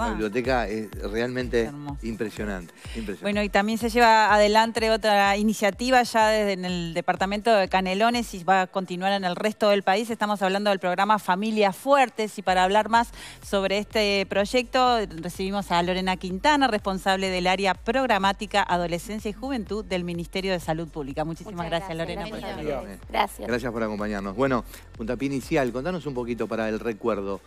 La biblioteca es realmente impresionante, Bueno, y también se lleva adelante otra iniciativa ya desde el departamento de Canelones y va a continuar en el resto del país. Estamos hablando del programa Familias Fuertes y para hablar más sobre este proyecto recibimos a Lorena Quintana, responsable del área programática Adolescencia y Juventud del Ministerio de Salud Pública. Muchísimas gracias, Lorena. Gracias. Por gracias. Gracias por acompañarnos. Bueno, puntapié inicial, contanos un poquito para el recuerdo.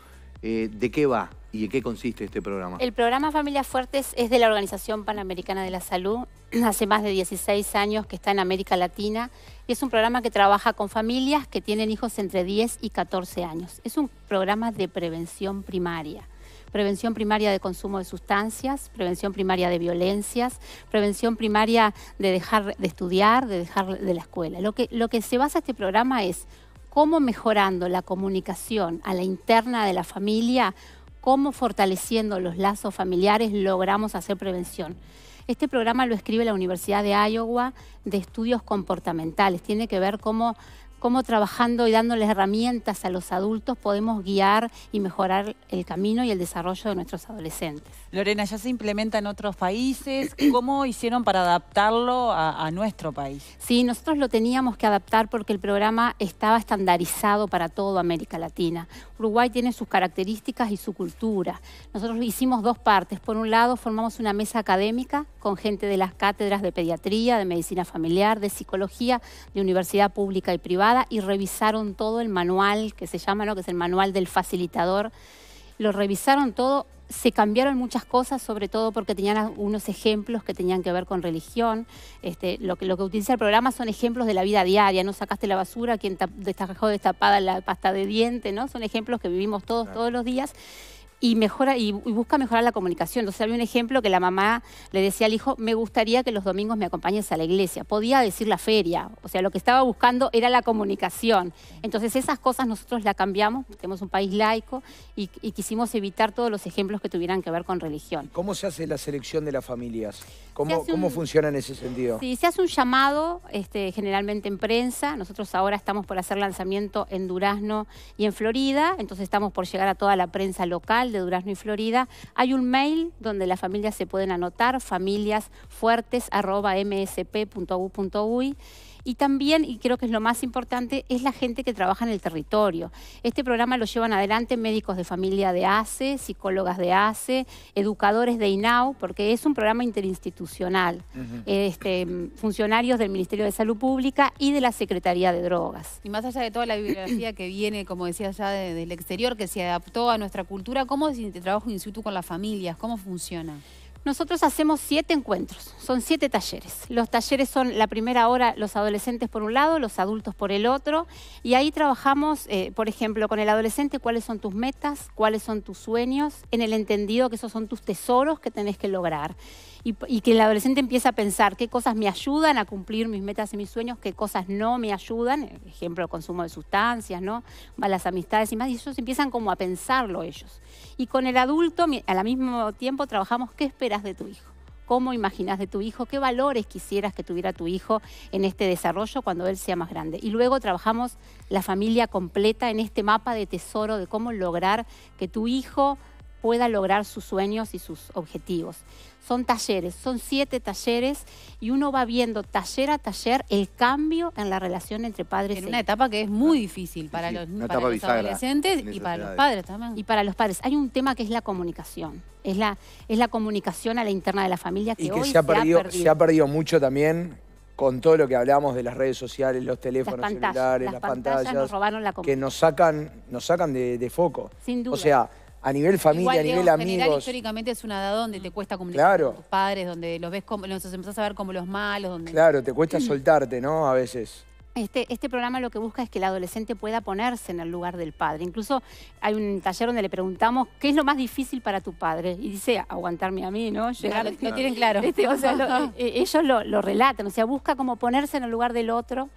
Eh, ¿De qué va ¿Y en qué consiste este programa? El programa Familias Fuertes es de la Organización Panamericana de la Salud. Hace más de 16 años que está en América Latina y es un programa que trabaja con familias que tienen hijos entre 10 y 14 años. Es un programa de prevención primaria. Prevención primaria de consumo de sustancias, prevención primaria de violencias, prevención primaria de dejar de estudiar, de dejar de la escuela. Lo que, lo que se basa este programa es cómo mejorando la comunicación a la interna de la familia cómo fortaleciendo los lazos familiares logramos hacer prevención. Este programa lo escribe la Universidad de Iowa de Estudios Comportamentales. Tiene que ver cómo cómo trabajando y dándoles herramientas a los adultos podemos guiar y mejorar el camino y el desarrollo de nuestros adolescentes. Lorena, ya se implementa en otros países. ¿Cómo hicieron para adaptarlo a, a nuestro país? Sí, nosotros lo teníamos que adaptar porque el programa estaba estandarizado para toda América Latina. Uruguay tiene sus características y su cultura. Nosotros hicimos dos partes. Por un lado, formamos una mesa académica con gente de las cátedras de pediatría, de medicina familiar, de psicología, de universidad pública y privada y revisaron todo el manual, que se llama, lo que es el manual del facilitador. Lo revisaron todo, se cambiaron muchas cosas, sobre todo porque tenían unos ejemplos que tenían que ver con religión. Este, lo, que, lo que utiliza el programa son ejemplos de la vida diaria, no sacaste la basura, quien dejó destapada la pasta de diente, ¿no? Son ejemplos que vivimos todos, todos los días y mejora y, busca mejorar la comunicación. Entonces había un ejemplo que la mamá le decía al hijo, me gustaría que los domingos me acompañes a la iglesia. Podía decir la feria, o sea, lo que estaba buscando era la comunicación. Entonces esas cosas nosotros la cambiamos, tenemos un país laico y, quisimos evitar todos los ejemplos que tuvieran que ver con religión. ¿Cómo se hace la selección de las familias? ¿Cómo, funciona en ese sentido? Sí, se hace un llamado este, generalmente en prensa. Nosotros ahora estamos por hacer lanzamiento en Durazno y en Florida, entonces estamos por llegar a toda la prensa local de Durazno y Florida. Hay un mail donde las familias se pueden anotar, msp.uui y también, y creo que es lo más importante, es la gente que trabaja en el territorio. Este programa lo llevan adelante médicos de familia de ACE, psicólogas de ACE, educadores de INAU, porque es un programa interinstitucional. Este, funcionarios del Ministerio de Salud Pública y de la Secretaría de Drogas. Y más allá de toda la bibliografía que viene, como decía ya, del exterior, que se adaptó a nuestra cultura, ¿cómo es el trabajo instituto con las familias? ¿Cómo funciona? Nosotros hacemos siete encuentros, son siete talleres. Los talleres son la primera hora los adolescentes por un lado, los adultos por el otro, y ahí trabajamos, eh, por ejemplo, con el adolescente cuáles son tus metas, cuáles son tus sueños, en el entendido que esos son tus tesoros que tenés que lograr. Y, que el adolescente empieza a pensar qué cosas me ayudan a cumplir mis metas y mis sueños, qué cosas no me ayudan, ejemplo, el consumo de sustancias, ¿no? malas amistades y más, y ellos empiezan como a pensarlo ellos. Y con el adulto, al mismo tiempo, trabajamos qué esperar de tu hijo? ¿Cómo imaginas de tu hijo? ¿Qué valores quisieras que tuviera tu hijo en este desarrollo cuando él sea más grande? Y luego trabajamos la familia completa en este mapa de tesoro de cómo lograr que tu hijo pueda lograr sus sueños y sus objetivos. Son talleres, son siete talleres y uno va viendo taller a taller el cambio en la relación entre padres. En e una etapa que es muy difícil para los, para los adolescentes y para los padres también. Y para los padres. Hay un tema que es la comunicación. Es la, es la comunicación a la interna de la familia que, hoy se, ha perdido, ha mucho también con todo lo que hablamos de las redes sociales, los teléfonos celulares, las, pantallas, que nos sacan, nos sacan de, de foco. Sin duda. O sea, a nivel familia, a nivel amigos. históricamente es una edad donde te cuesta comunicar con tus padres, donde los ves como, los empezás a ver como los malos. Claro, te cuesta mm. soltarte, ¿no? A veces. Este, este, programa lo que busca es que el adolescente pueda ponerse en el lugar del padre. Incluso hay un taller donde le preguntamos qué es lo más difícil para tu padre. Y dice, aguantarme a mí, ¿no? Llegar, tienen claro. Este, eh, eh, ellos lo, relatan, o sea, busca como ponerse en el lugar del otro.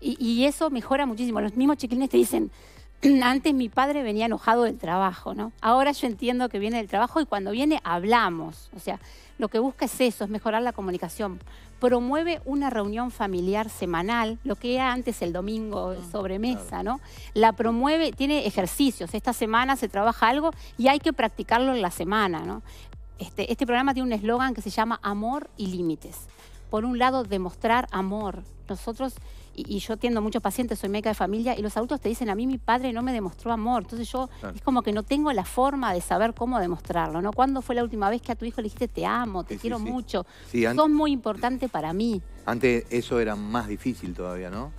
Y, eso mejora muchísimo. Los mismos chiquilines te dicen, antes mi padre venía enojado del trabajo, ¿no? Ahora yo entiendo que viene del trabajo y cuando viene hablamos. O sea, lo que busca es eso, es mejorar la comunicación. Promueve una reunión familiar semanal, lo que era antes el domingo sobre ah, sobremesa, ¿no? La promueve, tiene ejercicios. Esta semana se trabaja algo y hay que practicarlo en la semana, ¿no? Este, este programa tiene un eslogan que se llama Amor y Límites. Por un lado, demostrar amor. Nosotros y, yo tiendo muchos pacientes, soy médica de familia, y los adultos te dicen, a mí mi padre no me demostró amor. Entonces yo es como que no tengo la forma de saber cómo demostrarlo, ¿no? ¿Cuándo fue la última vez que a tu hijo le dijiste, te amo, te quiero mucho, sí, sos muy importante para mí? Antes eso era más difícil todavía, ¿no?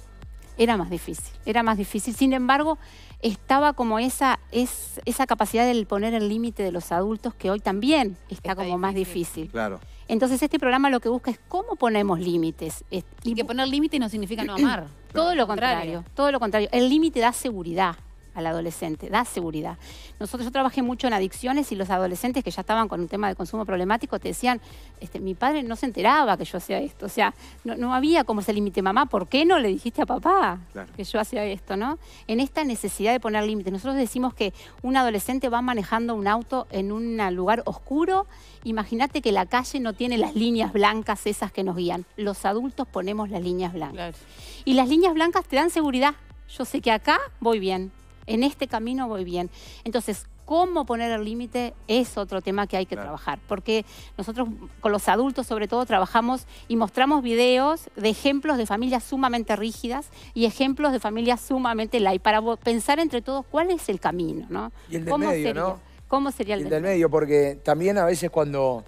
Era más difícil, era más difícil. Sin embargo, estaba como esa, es, esa capacidad del poner el límite de los adultos que hoy también está, como más difícil. Claro. Entonces este programa lo que busca es cómo ponemos límites. Y que poner límites no significa no amar. todo lo contrario, todo lo contrario. El límite da seguridad al adolescente, da seguridad. Nosotros, yo trabajé mucho en adicciones y los adolescentes que ya estaban con un tema de consumo problemático te decían, este, mi padre no se enteraba que yo hacía esto, o sea, no, había como ese límite, mamá, ¿por qué no le dijiste a papá que yo hacía esto, no? En esta necesidad de poner límites, nosotros decimos que un adolescente va manejando un auto en un lugar oscuro, imagínate que la calle no tiene las líneas blancas esas que nos guían, los adultos ponemos las líneas blancas. Y las líneas blancas te dan seguridad. Yo sé que acá voy bien en este camino voy bien. Entonces, cómo poner el límite es otro tema que hay que trabajar, porque nosotros con los adultos sobre todo trabajamos y mostramos videos de ejemplos de familias sumamente rígidas y ejemplos de familias sumamente light, para pensar entre todos cuál es el camino, ¿no? Y el ¿Cómo medio, sería, ¿no? ¿Cómo sería el, y el medio? Porque también a veces cuando,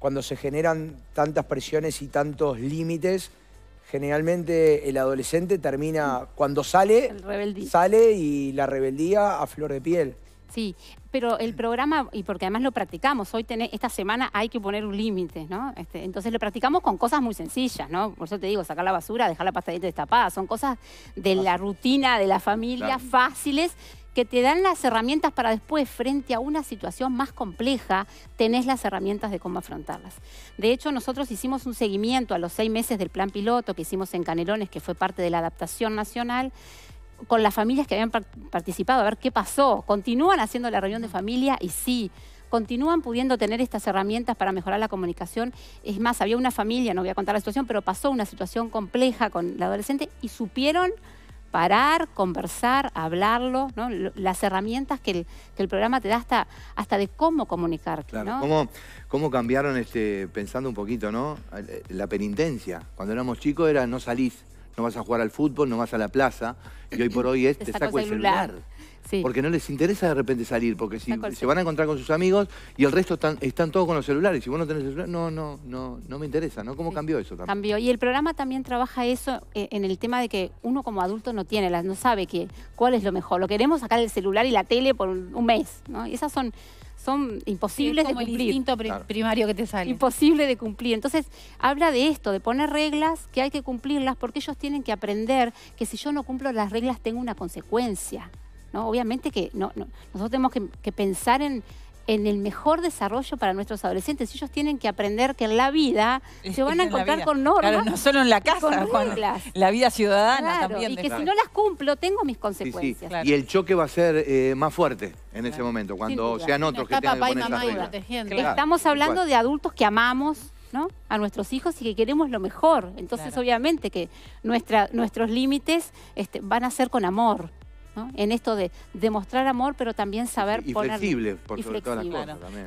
cuando se generan tantas presiones y tantos límites, generalmente el adolescente termina, mm. cuando sale, sale y la rebeldía a flor de piel. Sí, pero el programa, y porque además lo practicamos, hoy esta semana hay que poner un límite, ¿no? Este, entonces lo practicamos con cosas muy sencillas, ¿no? Por eso te digo, sacar la basura, dejar la pasadita destapada, son cosas de la rutina de la familia, fáciles, que te dan las herramientas para después, frente a una situación más compleja, tenés las herramientas de cómo afrontarlas. De hecho, nosotros hicimos un seguimiento a los seis meses del plan piloto que hicimos en Canelones, que fue parte de la adaptación nacional con las familias que habían participado, a ver qué pasó. ¿Continúan haciendo la reunión de familia? Y sí, continúan pudiendo tener estas herramientas para mejorar la comunicación. Es más, había una familia, no voy a contar la situación, pero pasó una situación compleja con la adolescente y supieron parar, conversar, hablarlo, las herramientas que el, programa te da hasta, hasta de cómo comunicarte. Claro, cómo, cambiaron, este, pensando un poquito, ¿no? Eh, eh, la penitencia? Cuando éramos chicos era no salís, no vas a jugar al fútbol, no vas a la plaza, y hoy por hoy es, te, saco, el celular. Porque no les interesa de repente salir, porque si se van a encontrar con sus amigos y el resto están, todos con los celulares. Si vos no tenés celular, no, no, no, no me interesa, ¿no? ¿Cómo cambió eso también? Cambió. Y el programa también trabaja eso eh, en el tema de que uno como adulto no tiene, no sabe que, cuál es lo mejor. Lo queremos sacar el celular y la tele por un mes, ¿no? Y esas son son imposibles de cumplir. El instinto primario que te sale. Imposible de cumplir. Entonces, habla de esto, de poner reglas que hay que cumplirlas porque ellos tienen que aprender que si yo no cumplo las reglas tengo una consecuencia. Obviamente que no, nosotros tenemos que, pensar en, el mejor desarrollo para nuestros adolescentes. Ellos tienen que aprender que en la vida se van a encontrar con normas. no solo en la casa, con la vida ciudadana también. Y que si no las cumplo, tengo mis consecuencias. Y el choque va a ser eh, más fuerte en ese momento, cuando sean otros que tengan papá que y mamá Estamos hablando de adultos que amamos, ¿no? a nuestros hijos y que queremos lo mejor. Entonces, obviamente que nuestra, nuestros límites este, van a ser con amor. En esto de demostrar amor, pero también saber y poner... Flexible, por y Todas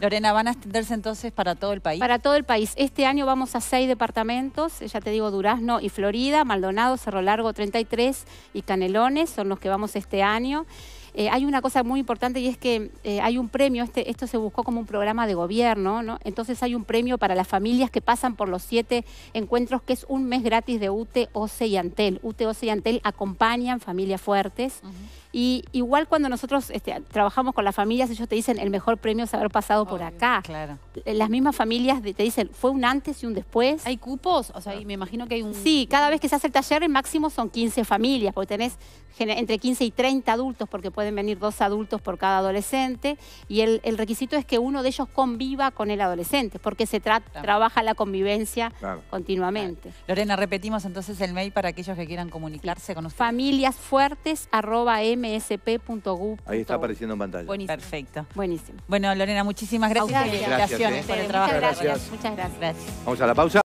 Lorena, ¿van a extenderse entonces para todo el país? Para todo el país. Este año vamos a seis departamentos, ya te digo, Durazno y Florida, Maldonado, Cerro Largo 33 y Canelones son los que vamos este año. Eh, hay una cosa muy importante y es que eh, hay un premio, este, esto se buscó como un programa de gobierno, entonces hay un premio para las familias que pasan por los siete encuentros, que es un mes gratis de UTE, OCE y Antel. UTE, OCE y Antel acompañan familias fuertes. Y igual cuando nosotros este, trabajamos con las familias, ellos te dicen el mejor premio es haber pasado por acá. Claro. Eh, las mismas familias te dicen fue un antes y un después. ¿Hay cupos? O sea, y me imagino que hay un. Sí, cada vez que se hace el taller, el máximo son 15 familias, porque tenés entre 15 y 30 adultos, porque pueden venir dos adultos por cada adolescente. Y el, requisito es que uno de ellos conviva con el adolescente, porque se trata trabaja la convivencia continuamente. Lorena, repetimos entonces el mail para aquellos que quieran comunicarse con ustedes. m msp.gov. Ahí está apareciendo en pantalla. Perfecto. Buenísimo. Bueno, Lorena, muchísimas gracias. Gracias, por el eh. trabajo. Muchas gracias. Muchas gracias. Vamos a la pausa.